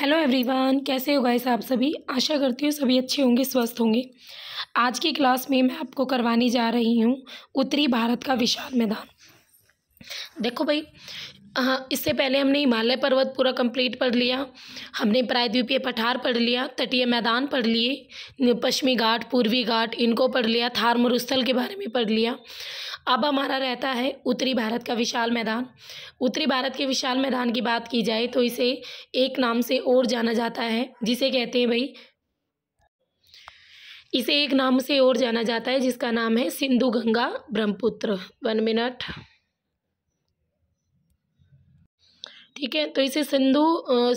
hello everyone कैसे हो guys आप सभी आशा करती हूँ सभी अच्छे होंगे स्वस्थ होंगे आज की क्लास में मैं आपको करवाने जा रही हूँ उत्तरी भारत का विशाल मैदान देखो भाई हाँ इससे पहले हमने हिमालय पर्वत पूरा कंप्लीट पढ़ लिया हमने प्रायद्वीपीय पठार पढ़ लिया तटीय मैदान पढ़ लिए पश्चिमी घाट पूर्वी घाट इनको पढ़ लिया थार मरुस्थल के बारे में पढ़ लिया अब हमारा रहता है उत्तरी भारत का विशाल मैदान उत्तरी भारत के विशाल मैदान की बात की जाए तो इसे एक नाम से और जाना जाता है जिसे कहते हैं भाई इसे एक नाम से और जाना जाता है जिसका नाम है सिंधु गंगा ब्रह्मपुत्र वन मिनट ठीक है तो इसे सिंधु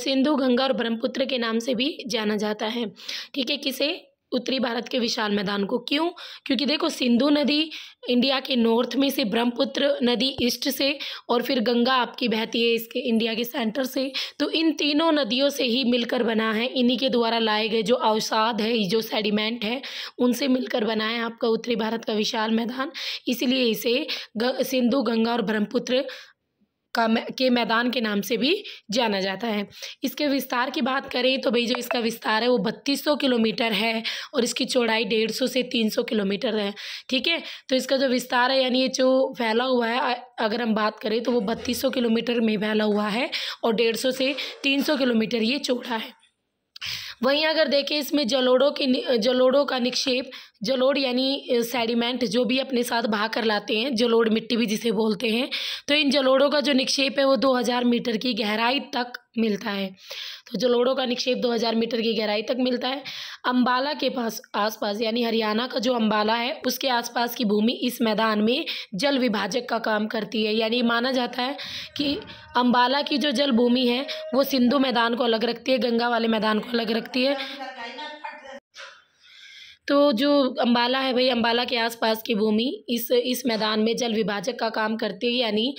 सिंधु गंगा और ब्रह्मपुत्र के नाम से भी जाना जाता है ठीक है किसे उत्तरी भारत के विशाल मैदान को क्यों क्योंकि देखो सिंधु नदी इंडिया के नॉर्थ में से ब्रह्मपुत्र नदी ईस्ट से और फिर गंगा आपकी बहती है इसके इंडिया के सेंटर से तो इन तीनों नदियों से ही मिलकर बना है इन्हीं के द्वारा लाए गए जो अवसाद है जो सेडिमेंट है उनसे मिलकर बना है आपका उत्तरी भारत का विशाल मैदान इसलिए इसे सिंधु गंगा और ब्रह्मपुत्र का के मैदान के नाम से भी जाना जाता है इसके विस्तार की बात करें तो भाई जो इसका विस्तार है वो बत्तीस किलोमीटर है और इसकी चौड़ाई डेढ़ से तीन किलोमीटर है ठीक है तो इसका जो विस्तार है यानी ये जो फैला हुआ है अगर हम बात करें तो वो बत्तीस किलोमीटर में फैला हुआ है और डेढ़ से तीन किलोमीटर ये चौड़ा है वहीं अगर देखें इसमें जलोड़ों के जलोड़ों का निक्षेप जलोड़ यानी सेडिमेंट जो भी अपने साथ बहा कर लाते हैं जलोड़ मिट्टी भी जिसे बोलते हैं तो इन जलोड़ों का जो निक्षेप है वो 2000 मीटर की गहराई तक मिलता है तो जलोड़ों का निक्षेप 2000 मीटर की गहराई तक मिलता है अम्बाला के पास आसपास यानी हरियाणा का जो अम्बाला है उसके आसपास की भूमि इस मैदान में जल विभाजक का काम करती है यानी माना जाता है कि अम्बाला की जो जल भूमि है वो सिंधु मैदान को अलग रखती है गंगा वाले मैदान को अलग रखती है तो जो अम्बाला है भाई अम्बाला के आसपास की भूमि इस इस मैदान में जल विभाजक का काम करती है यानी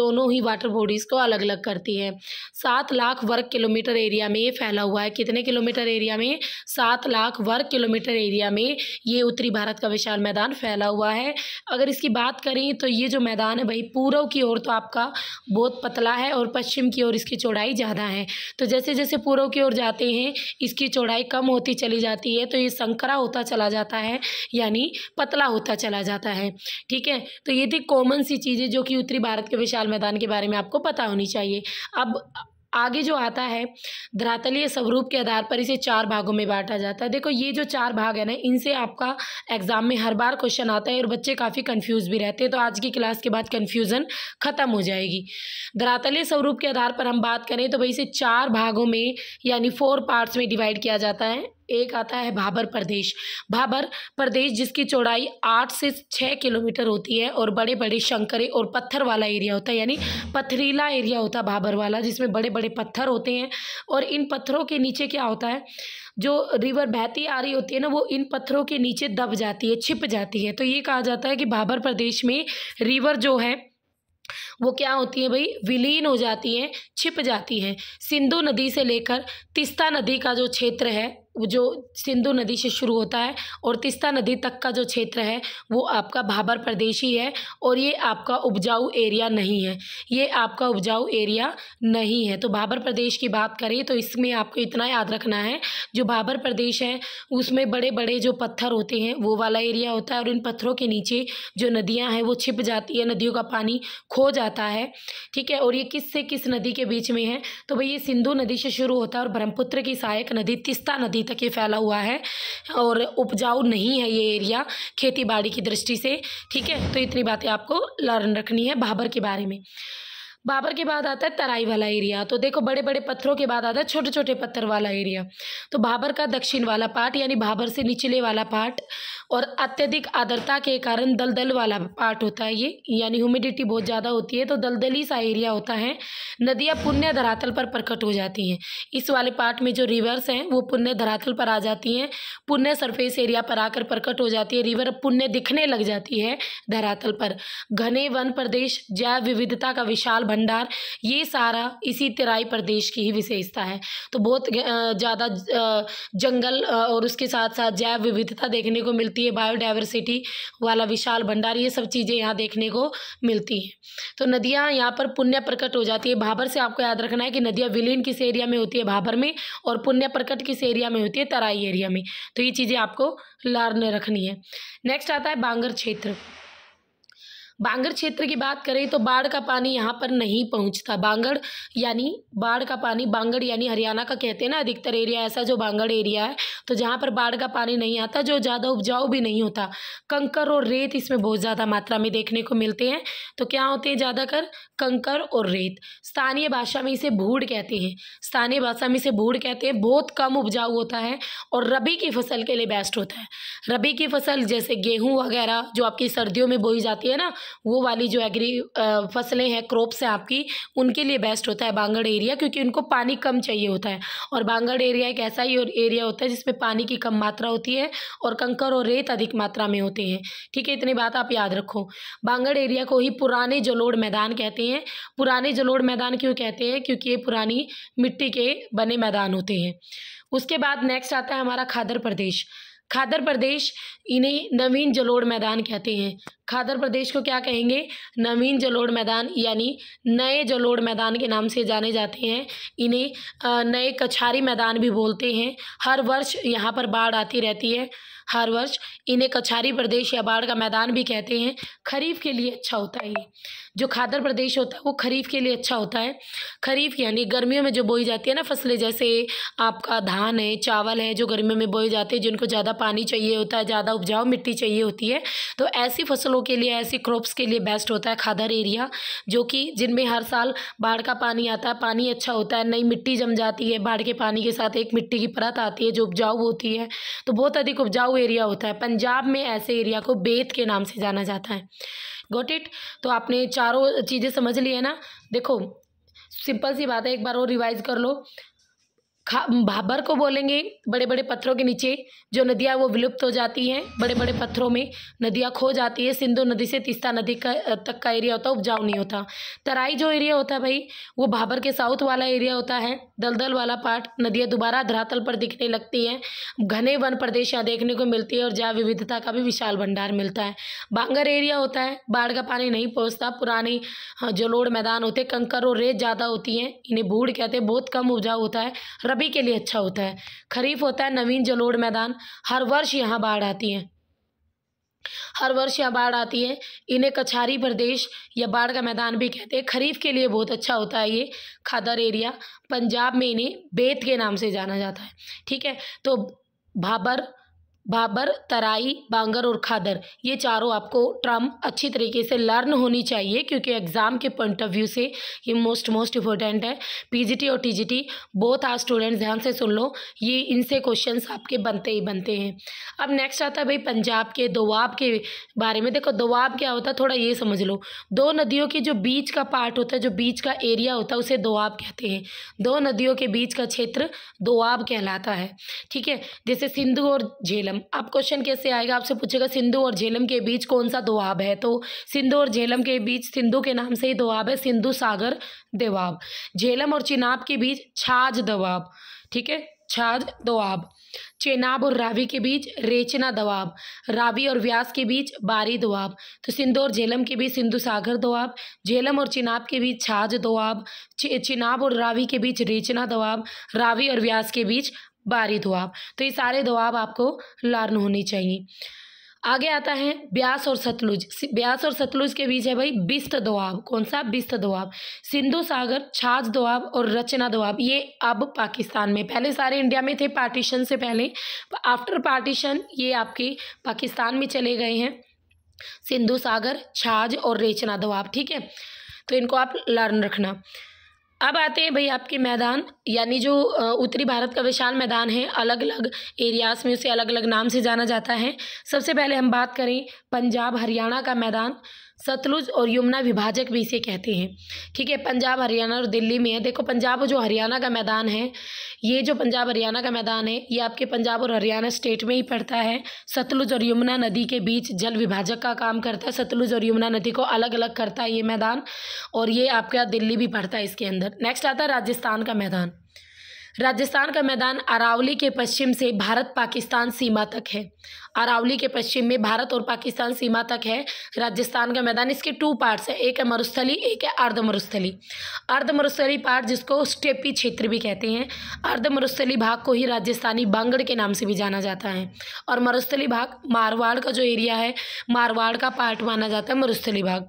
दोनों ही वाटर बॉडीज़ को अलग अलग करती है सात लाख वर्ग किलोमीटर एरिया में ये फैला हुआ है कितने किलोमीटर एरिया में सात लाख वर्ग किलोमीटर एरिया में ये उत्तरी भारत का विशाल मैदान फैला हुआ है अगर इसकी बात करें तो ये जो मैदान है भाई पूर्व की ओर तो आपका बहुत पतला है और पश्चिम की ओर इसकी चौड़ाई ज़्यादा है तो जैसे जैसे पूर्व की ओर जाते हैं इसकी चौड़ाई कम होती चली जाती है तो ये संकरा होता चला जाता है यानी पतला होता चला जाता है ठीक है तो ये थी कॉमन सी चीज़ें जो कि उत्तरी भारत के विशाल मैदान के बारे में आपको पता होनी चाहिए अब आगे जो आता है धरातलीय स्वरूप के आधार पर इसे चार भागों में बांटा जाता है देखो ये जो चार भाग है ना इनसे आपका एग्ज़ाम में हर बार क्वेश्चन आता है और बच्चे काफ़ी कंफ्यूज भी रहते हैं तो आज की क्लास के बाद कंफ्यूजन ख़त्म हो जाएगी धरातलीय स्वरूप के आधार पर हम बात करें तो भाई इसे चार भागों में यानी फोर पार्ट्स में डिवाइड किया जाता है एक आता है भाबर प्रदेश भाबर प्रदेश जिसकी चौड़ाई आठ से छः किलोमीटर होती है और बड़े बड़े शंकरे और पत्थर वाला एरिया होता है यानी पथरीला एरिया होता है भाबर वाला जिसमें बड़े बड़े पत्थर होते हैं और इन पत्थरों के नीचे क्या होता है जो रिवर बहती आ रही होती है ना वो इन पत्थरों के नीचे दब जाती है छिप जाती है तो ये कहा जाता है कि भाबर प्रदेश में रिवर जो है वो क्या होती है भाई विलीन हो जाती है छिप जाती है सिंधु नदी से लेकर तिस्ता नदी का जो क्षेत्र है जो सिंधु नदी से शुरू होता है और तिस्ता नदी तक का जो क्षेत्र है वो आपका भाबर प्रदेश ही है और ये आपका उपजाऊ एरिया नहीं है ये आपका उपजाऊ एरिया नहीं है तो भाबर प्रदेश की बात करें तो इसमें आपको इतना याद रखना है जो भाबर प्रदेश है उसमें बड़े बड़े जो पत्थर होते हैं वो वाला एरिया होता है और इन पत्थरों के नीचे जो नदियाँ हैं वो छिप जाती है नदियों का पानी खो जाता है ठीक है और ये किस से किस नदी के बीच में है तो भाई ये सिंधु नदी से शुरू होता है और ब्रह्मपुत्र की सहायक नदी तिस्ता नदी तक ये फैला हुआ है और उपजाऊ नहीं है ये एरिया खेती बाड़ी की दृष्टि से ठीक है तो इतनी बातें आपको लर्न रखनी है बाबर के बारे में बाबर के बाद आता है तराई वाला एरिया तो देखो बड़े बड़े पत्थरों के बाद आता है छोटे छोटे पत्थर वाला एरिया तो बाबर का दक्षिण वाला पार्ट यानी बाबर से निचले वाला पार्ट और अत्यधिक आर्द्रता के कारण दलदल वाला पार्ट होता है ये यानी ह्यूमिडिटी बहुत ज़्यादा होती है तो दलदली सा एरिया होता है नदियाँ पुण्य धरातल पर प्रकट हो जाती हैं इस वाले पार्ट में जो रिवर्स हैं वो पुण्य धरातल पर आ जाती हैं पुण्य सरफेस एरिया पर आकर प्रकट हो जाती है रिवर पुण्य दिखने लग जाती है धरातल पर घने वन प्रदेश जैव विविधता का विशाल भंडार ये सारा इसी तराई प्रदेश की ही विशेषता है तो बहुत ज़्यादा जंगल और उसके साथ साथ जैव विविधता देखने को मिलती मिलती है बायोडाइवर्सिटी वाला विशाल भंडार ये सब चीज़ें यहाँ देखने को मिलती हैं तो नदियाँ यहाँ पर पुण्य प्रकट हो जाती है भाबर से आपको याद रखना है कि नदियाँ विलीन किस एरिया में होती है भाबर में और पुण्य प्रकट किस एरिया में होती है तराई एरिया में तो ये चीज़ें आपको लार्न रखनी है नेक्स्ट आता है बांगर क्षेत्र बांगड़ क्षेत्र की बात करें तो बाढ़ का पानी यहाँ पर नहीं पहुँचता बांगड़ यानी बाढ़ का पानी बांगड़ यानी हरियाणा का कहते हैं ना अधिकतर एरिया ऐसा जो बांगड़ एरिया है तो जहाँ पर बाढ़ का पानी नहीं आता जो ज़्यादा उपजाऊ भी नहीं होता कंकर और रेत इसमें बहुत ज़्यादा मात्रा में देखने को मिलते हैं तो क्या होते हैं ज़्यादातर कंकर और रेत स्थानीय भाषा में इसे भूड कहते हैं स्थानीय भाषा में इसे भूड कहते हैं बहुत कम उपजाऊ होता है और रबी की फसल के लिए बेस्ट होता है रबी की फसल जैसे गेहूँ वगैरह जो आपकी सर्दियों में बोई जाती है ना वो वाली जो एग्री फसलें हैं क्रॉप्स हैं आपकी उनके लिए बेस्ट होता है बांगड़ एरिया क्योंकि उनको पानी कम चाहिए होता है और बांगड़ एरिया एक ऐसा ही एरिया होता है जिसमें पानी की कम मात्रा होती है और कंकर और रेत अधिक मात्रा में होते हैं ठीक है इतनी बात आप याद रखो बांगड़ एरिया को ही पुराने जलोड़ मैदान कहते हैं पुराने जलोड़ मैदान क्यों कहते हैं क्योंकि ये पुरानी मिट्टी के बने मैदान होते हैं उसके बाद नेक्स्ट आता है हमारा खादर प्रदेश खादर प्रदेश इन्हें नवीन जलोढ़ मैदान कहते हैं खादर प्रदेश को क्या कहेंगे नवीन जलोड़ मैदान यानी नए जलोड़ मैदान के नाम से जाने जाते हैं इन्हें नए कछारी मैदान भी बोलते हैं हर वर्ष यहाँ पर बाढ़ आती रहती है हर वर्ष इन्हें कछारी प्रदेश या बाढ़ का मैदान भी कहते हैं खरीफ के लिए अच्छा होता है ये जो खादर प्रदेश होता है वो खरीफ के लिए अच्छा होता है खरीफ यानी गर्मियों में जो बोई जाती है ना फसलें जैसे आपका धान है चावल है जो गर्मियों में बोए जाते हैं जिनको ज़्यादा पानी चाहिए होता है ज़्यादा उपजाऊ मिट्टी चाहिए होती है तो ऐसी फसलों फसलों के लिए ऐसी क्रॉप्स के लिए बेस्ट होता है खादर एरिया जो कि जिनमें हर साल बाढ़ का पानी आता है पानी अच्छा होता है नई मिट्टी जम जाती है बाढ़ के पानी के साथ एक मिट्टी की परत आती है जो उपजाऊ होती है तो बहुत अधिक उपजाऊ एरिया होता है पंजाब में ऐसे एरिया को बेत के नाम से जाना जाता है गोट इट तो आपने चारों चीज़ें समझ ली है ना देखो सिंपल सी बात है एक बार और रिवाइज कर लो भाबर को बोलेंगे बड़े बड़े पत्थरों के नीचे जो नदियाँ वो विलुप्त हो जाती हैं बड़े बड़े पत्थरों में नदियाँ खो जाती है सिंधु नदी से तीस्ता नदी का तक का एरिया होता है उपजाऊ नहीं होता तराई जो एरिया होता है भाई वो भाबर के साउथ वाला एरिया होता है दलदल वाला पार्ट नदियाँ दोबारा धरातल पर दिखने लगती हैं घने वन प्रदेश यहाँ देखने को मिलती है और जैव विविधता का भी विशाल भंडार मिलता है बांगर एरिया होता है बाढ़ का पानी नहीं पहुँचता पुराने हाँ, जलोड़ मैदान होते कंकर और रेत ज़्यादा होती हैं इन्हें भूड़ कहते हैं बहुत कम उपजाऊ होता है रबी के लिए अच्छा होता है खरीफ होता है नवीन जलोड़ मैदान हर वर्ष यहाँ बाढ़ आती है हर वर्ष यहाँ बाढ़ आती है इन्हें कछारी प्रदेश या बाढ़ का मैदान भी कहते हैं खरीफ के लिए बहुत अच्छा होता है ये खादर एरिया पंजाब में इन्हें बेत के नाम से जाना जाता है ठीक है तो भाबर बाबर तराई बांगर और खादर ये चारों आपको ट्रम अच्छी तरीके से लर्न होनी चाहिए क्योंकि एग्ज़ाम के पॉइंट ऑफ व्यू से ये मोस्ट मोस्ट इम्पोर्टेंट है पीजीटी और टीजीटी बोथ आर स्टूडेंट्स ध्यान से सुन लो ये इनसे क्वेश्चंस आपके बनते ही बनते हैं अब नेक्स्ट आता है भाई पंजाब के दोआब के बारे में देखो दोआब क्या होता है थोड़ा ये समझ लो दो नदियों के जो बीच का पार्ट होता है जो बीच का एरिया होता है उसे दोआब कहते हैं दो नदियों के बीच का क्षेत्र दोआब कहलाता है ठीक है जैसे सिंधु और झेलम झेलम अब क्वेश्चन कैसे आएगा आपसे पूछेगा सिंधु और झेलम के बीच कौन सा दोआब है तो सिंधु और झेलम के बीच सिंधु के नाम से ही दोआब है सिंधु सागर देवाब झेलम और चिनाब के बीच छाज दवाब ठीक है छाज दोआब चेनाब और रावी के बीच रेचना दवाब रावी और व्यास के बीच बारी दोआब तो सिंधु और झेलम के बीच सिंधु सागर दोआब झेलम और चिनाब के बीच छाज दोआब चिनाब और रावी के बीच रेचना दवाब रावी और व्यास के बीच बारी दुआब तो ये सारे दुआब आपको लर्न होनी चाहिए आगे आता है ब्यास और सतलुज ब्यास और सतलुज के बीच है भाई बिस्त दुआब कौन सा बिस्त दुआब सिंधु सागर छाछ दुआब और रचना दुआब ये अब पाकिस्तान में पहले सारे इंडिया में थे पार्टीशन से पहले आफ्टर पार्टीशन ये आपके पाकिस्तान में चले गए हैं सिंधु सागर छाछ और रेचना दवाब ठीक है तो इनको आप लर्न रखना अब आते हैं भाई आपके मैदान यानी जो उत्तरी भारत का विशाल मैदान है अलग अलग एरियाज में उसे अलग अलग नाम से जाना जाता है सबसे पहले हम बात करें पंजाब हरियाणा का मैदान सतलुज और यमुना विभाजक भी इसे कहते हैं ठीक है पंजाब हरियाणा और दिल्ली में है देखो पंजाब और जो हरियाणा का मैदान है ये जो पंजाब हरियाणा का मैदान है ये आपके पंजाब और हरियाणा स्टेट में ही पड़ता है सतलुज और यमुना नदी के बीच जल विभाजक का काम करता है सतलुज और यमुना नदी को अलग अलग करता है ये मैदान और ये आपका दिल्ली भी पड़ता है इसके अंदर नेक्स्ट आता है राजस्थान का मैदान राजस्थान का मैदान अरावली के पश्चिम से भारत पाकिस्तान सीमा तक है अरावली के पश्चिम में भारत और पाकिस्तान सीमा तक है राजस्थान का मैदान इसके टू पार्ट्स है एक है मरुस्थली एक है अर्ध मरुस्थली अर्ध मरुस्थली पार्ट जिसको स्टेपी क्षेत्र भी कहते हैं अर्ध मरुस्थली भाग को ही राजस्थानी बांगड़ के नाम से भी जाना जाता है और मरुस्थली भाग मारवाड़ का जो एरिया है मारवाड़ का पार्ट माना जाता है मरुस्थली भाग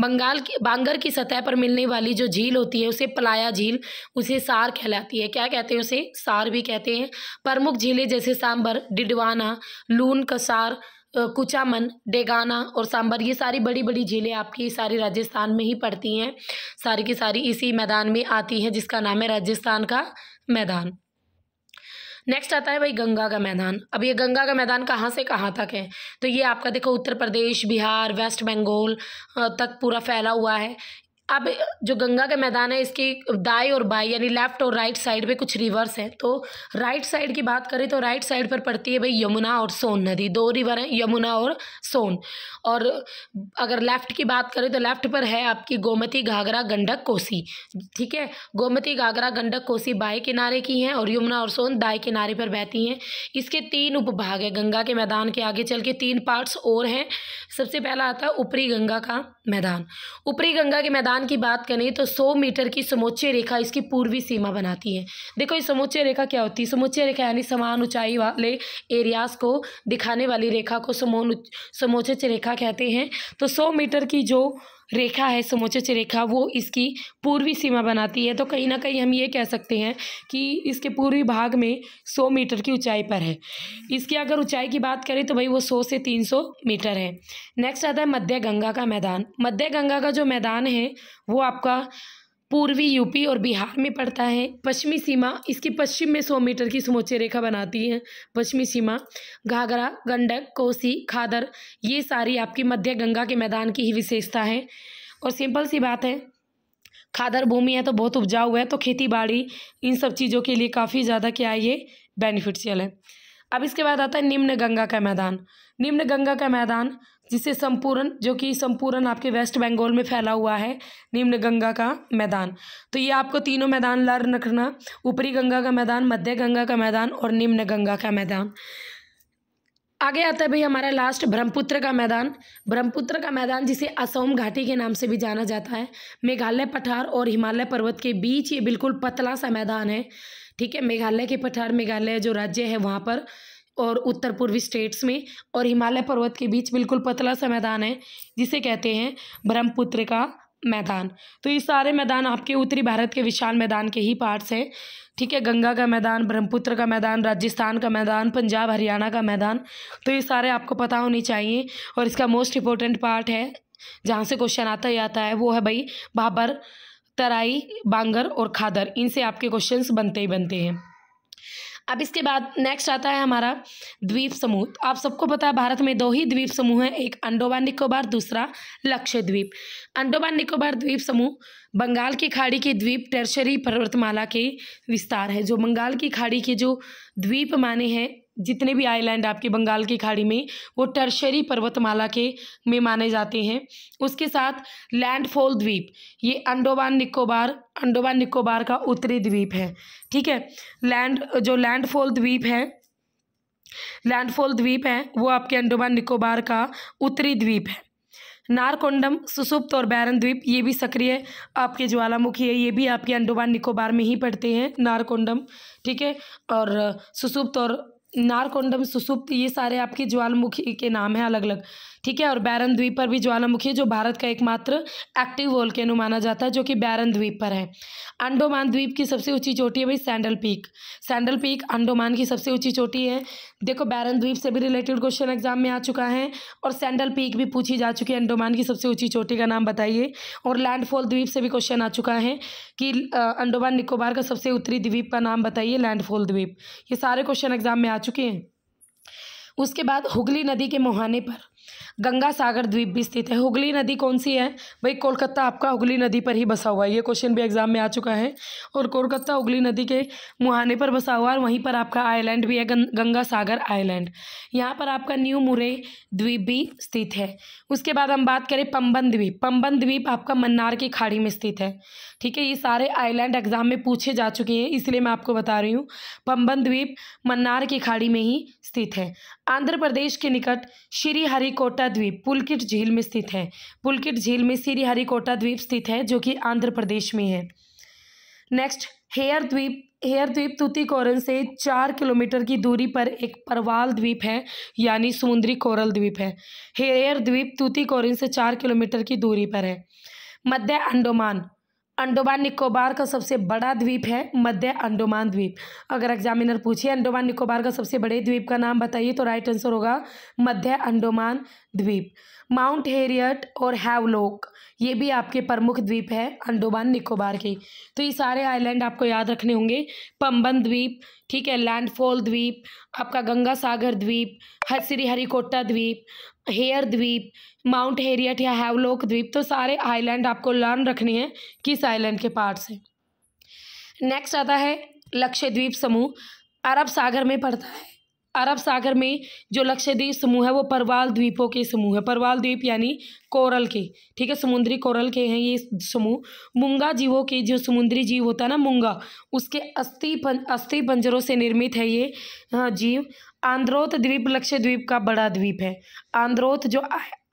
बंगाल की बांगर की सतह पर मिलने वाली जो झील होती है उसे पलाया झील उसे सार कहलाती है क्या कहते हैं उसे सार भी कहते हैं प्रमुख झीलें जैसे सांबर डिडवाना लून उन कसार कुचामन डेगाना और सांबर ये सारी बड़ी बड़ी झीलें आपकी सारी राजस्थान में ही पड़ती हैं सारी की सारी इसी मैदान में आती हैं जिसका नाम है राजस्थान का मैदान नेक्स्ट आता है भाई गंगा का मैदान अब ये गंगा का मैदान कहाँ से कहाँ तक है तो ये आपका देखो उत्तर प्रदेश बिहार वेस्ट बंगाल तक पूरा फैला हुआ है अब जो गंगा का मैदान है इसकी दाई और बाई यानी लेफ्ट और राइट साइड पे कुछ रिवर्स हैं तो राइट साइड की बात करें तो राइट साइड पर पड़ती है भाई यमुना और सोन नदी दो रिवर हैं यमुना और सोन और अगर लेफ्ट की बात करें तो लेफ्ट पर है आपकी गोमती घाघरा गंडक कोसी ठीक है गोमती घाघरा गंडक कोसी बाएँ किनारे की हैं और यमुना और सोन दाएं किनारे पर बहती हैं इसके तीन उपभाग हैं गंगा के मैदान के आगे चल के तीन पार्ट्स और हैं सबसे पहला आता है ऊपरी गंगा का मैदान ऊपरी गंगा के मैदान स्थान की बात करें तो सौ मीटर की समुच्चय रेखा इसकी पूर्वी सीमा बनाती है देखो ये समुच्चय रेखा क्या होती है समुच्चय रेखा यानी समान ऊंचाई वाले एरियाज को दिखाने वाली रेखा को समोन समोच्चय रेखा कहते हैं तो सौ मीटर की जो रेखा है समुचित रेखा वो इसकी पूर्वी सीमा बनाती है तो कहीं ना कहीं हम ये कह सकते हैं कि इसके पूर्वी भाग में सौ मीटर की ऊंचाई पर है इसकी अगर ऊंचाई की बात करें तो भाई वो सौ से तीन सौ मीटर है नेक्स्ट आता है मध्य गंगा का मैदान मध्य गंगा का जो मैदान है वो आपका पूर्वी यूपी और बिहार में पड़ता है पश्चिमी सीमा इसकी पश्चिम में सौ मीटर की समोच्चय रेखा बनाती है पश्चिमी सीमा घाघरा गंडक कोसी खादर ये सारी आपकी मध्य गंगा के मैदान की ही विशेषता है और सिंपल सी बात है खादर भूमि है तो बहुत उपजाऊ है तो खेती बाड़ी इन सब चीज़ों के लिए काफ़ी ज़्यादा क्या है ये बेनिफिशियल है अब इसके बाद आता है निम्न गंगा का मैदान निम्न गंगा का मैदान जिसे संपूर्ण जो कि संपूर्ण आपके वेस्ट बंगाल में फैला हुआ है निम्न गंगा का मैदान तो ये आपको तीनों मैदान लर्न रखना ऊपरी गंगा का मैदान मध्य गंगा का मैदान और निम्न गंगा का मैदान आगे आता है भाई हमारा लास्ट ब्रह्मपुत्र का मैदान ब्रह्मपुत्र का मैदान जिसे असोम घाटी के नाम से भी जाना जाता है मेघालय पठार और हिमालय पर्वत के बीच ये बिल्कुल पतला सा मैदान है ठीक है मेघालय के पठार मेघालय जो राज्य है वहाँ पर और उत्तर पूर्वी स्टेट्स में और हिमालय पर्वत के बीच बिल्कुल पतला सा मैदान है जिसे कहते हैं ब्रह्मपुत्र का मैदान तो ये सारे मैदान आपके उत्तरी भारत के विशाल मैदान के ही पार्ट्स हैं ठीक है गंगा का मैदान ब्रह्मपुत्र का मैदान राजस्थान का मैदान पंजाब हरियाणा का मैदान तो ये सारे आपको पता होने चाहिए और इसका मोस्ट इंपॉर्टेंट पार्ट है जहाँ से क्वेश्चन आता ही आता है वो है भाई बाबर तराई बांगर और खादर इनसे आपके क्वेश्चंस बनते ही बनते हैं अब इसके बाद नेक्स्ट आता है हमारा द्वीप समूह तो आप सबको पता है भारत में दो ही द्वीप समूह हैं एक अंडोमान निकोबार दूसरा लक्षद्वीप अंडोमान निकोबार द्वीप समूह बंगाल की खाड़ी के द्वीप टर्शरी पर्वतमाला के विस्तार है जो बंगाल की खाड़ी के जो द्वीप माने हैं जितने भी आइलैंड आपके बंगाल की खाड़ी में वो टर्शरी पर्वतमाला के में माने जाते हैं उसके साथ लैंडफॉल द्वीप ये अंडोबान निकोबार अंडोबान निकोबार का उत्तरी द्वीप है ठीक है लैंड जो लैंडफॉल द्वीप है लैंडफॉल द्वीप है वो आपके अंडोबान निकोबार का उत्तरी द्वीप है नारकोंडम सुसुप्त और बैरन द्वीप ये भी सक्रिय आपके ज्वालामुखी है ये भी आपके अंडोबान निकोबार में ही पड़ते हैं नारकोंडम ठीक है और सुसुप्त और नारकोंडम सुसुप्त ये सारे आपके ज्वालामुखी के नाम हैं अलग अलग ठीक है और बैरन द्वीप पर भी ज्वालामुखी है जो भारत का एकमात्र एक्टिव वोल्केनो माना जाता है जो कि बैरन द्वीप पर है अंडोमान द्वीप की सबसे ऊंची चोटी है भाई sandal peak sandal peak Andaman की सबसे ऊंची चोटी है देखो बैरन द्वीप से भी रिलेटेड क्वेश्चन एग्जाम में आ चुका है और सैंडल पीक भी पूछी जा चुकी है अंडोमान की सबसे ऊंची चोटी का नाम बताइए और लैंडफॉल द्वीप से भी क्वेश्चन आ चुका है कि अंडोमान निकोबार का सबसे उत्तरी द्वीप का नाम बताइए लैंडफॉल द्वीप ये सारे क्वेश्चन एग्जाम में आ चुके हैं उसके बाद हुगली नदी के मुहाने पर गंगा सागर द्वीप भी स्थित है हुगली नदी कौन सी है भाई कोलकाता आपका हुगली नदी पर ही बसा हुआ है ये क्वेश्चन भी एग्जाम में आ चुका है और कोलकाता हुगली नदी के मुहाने पर बसा हुआ है वहीं पर आपका आइलैंड भी है गंगा सागर आइलैंड यहाँ पर आपका न्यू मुरे द्वीप भी स्थित है उसके बाद हम बात करें पम्बन द्वीप पम्बन द्वीप आपका मन्नार की खाड़ी में स्थित है ठीक है ये सारे आइलैंड एग्जाम में पूछे जा चुके हैं इसलिए मैं आपको बता रही हूँ पम्बन द्वीप मन्नार की खाड़ी में ही स्थित है आंध्र प्रदेश के निकट श्री हरिकोटा द्वीप पुलकिट झील में स्थित है पुलकिट झील में श्री हरिकोटा द्वीप स्थित है जो कि आंध्र प्रदेश में है नेक्स्ट हेयर द्वीप हेयर द्वीप तूतीकोरन से चार किलोमीटर की दूरी पर एक परवाल द्वीप है यानी समुद्री कोरल द्वीप है हेयर द्वीप कोरन से चार किलोमीटर की दूरी पर है मध्य अंडोमान अंडोमान निकोबार का सबसे बड़ा द्वीप है मध्य अंडोमान द्वीप अगर एग्जामिनर पूछे अंडोमान निकोबार का सबसे बड़े द्वीप का नाम बताइए तो राइट आंसर होगा मध्य अंडोमान द्वीप माउंट हेरियट और हैवलोक ये भी आपके प्रमुख द्वीप है अंडोमान निकोबार के तो ये सारे आइलैंड आपको याद रखने होंगे पम्बन द्वीप ठीक है लैंडफॉल द्वीप आपका गंगा सागर द्वीप श्रीहरिकोटा हरिकोटा द्वीप हेयर द्वीप माउंट हेरियट या हैवलोक द्वीप तो सारे आइलैंड आपको लर्न रखने हैं किस आइलैंड के पार्ट से नेक्स्ट आता है लक्षद्वीप समूह अरब सागर में पड़ता है अरब सागर में जो लक्षद्वीप समूह है वो परवाल द्वीपों के समूह है परवाल द्वीप यानी कोरल के ठीक है समुद्री कोरल के हैं ये समूह मुंगा जीवों के जो समुद्री जीव होता है ना मुंगा उसके अस्थि पं, अस्थि पंजरों से निर्मित है ये हाँ, जीव आंध्रोत द्वीप लक्षद्वीप का बड़ा द्वीप है आंध्रोत जो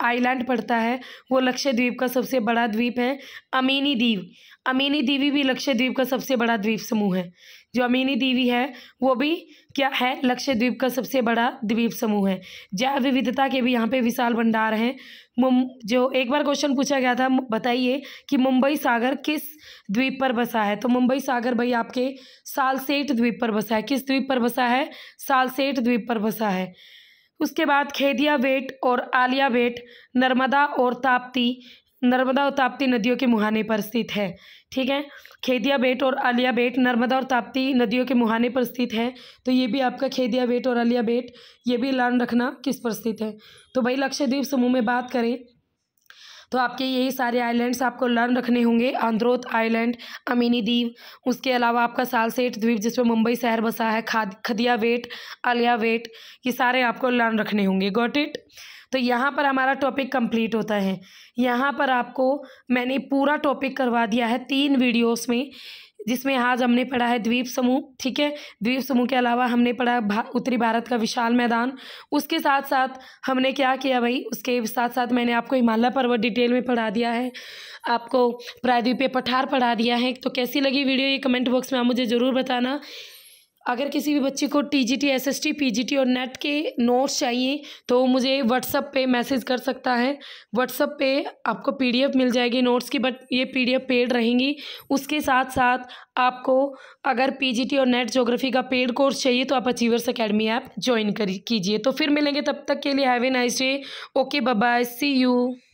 आइलैंड पड़ता है वो लक्षद्वीप का सबसे बड़ा द्वीप है अमीनी द्वीप अमीनी दीवी भी लक्षद्वीप का सबसे बड़ा द्वीप समूह है जो अमीनी दीवी है वो भी क्या है लक्षद्वीप का सबसे बड़ा द्वीप समूह है जैव विविधता के भी यहाँ पे विशाल भंडार हैं मुम जो एक बार क्वेश्चन पूछा गया था बताइए कि मुंबई सागर किस द्वीप पर बसा है तो मुंबई सागर भाई आपके सालसेठ द्वीप पर बसा है किस द्वीप पर बसा है सालसेठ द्वीप पर बसा है उसके बाद खेदिया बेट और आलिया बेट नर्मदा और ताप्ती नर्मदा और ताप्ती नदियों के मुहाने पर स्थित है ठीक है खेदिया बेट और आलिया बेट नर्मदा और ताप्ती नदियों के मुहाने पर स्थित है तो ये भी आपका खेदिया बेट और आलिया बेट ये भी लान रखना किस पर स्थित है तो भाई लक्षद्वीप समूह में बात करें तो आपके यही सारे आइलैंड्स आपको लर्न रखने होंगे आंध्रोत आइलैंड अमीनी द्वीप उसके अलावा आपका सालसेट द्वीप जिसमें मुंबई शहर बसा है खाद खदिया वेट आलिया वेट ये सारे आपको लर्न रखने होंगे गॉट इट तो यहाँ पर हमारा टॉपिक कंप्लीट होता है यहाँ पर आपको मैंने पूरा टॉपिक करवा दिया है तीन वीडियोस में जिसमें आज हमने पढ़ा है द्वीप समूह ठीक है द्वीप समूह के अलावा हमने पढ़ा भा, उत्तरी भारत का विशाल मैदान उसके साथ साथ हमने क्या किया भाई उसके साथ साथ मैंने आपको हिमालय पर्वत डिटेल में पढ़ा दिया है आपको प्रायद्वीपीय पठार पढ़ा दिया है तो कैसी लगी वीडियो ये कमेंट बॉक्स में आप मुझे ज़रूर बताना अगर किसी भी बच्चे को T G T S S T P G T और नेट के नोट्स चाहिए तो मुझे व्हाट्सअप पे मैसेज कर सकता है व्हाट्सअप पे आपको पी डी एफ मिल जाएगी नोट्स की बट ये पी डी एफ पेड रहेंगी उसके साथ साथ आपको अगर पी जी टी और नेट जोग्राफी का पेड कोर्स चाहिए तो आप अचीवर्स अकेडमी ऐप ज्वाइन कर कीजिए तो फिर मिलेंगे तब तक के लिए have a nice day okay bye see you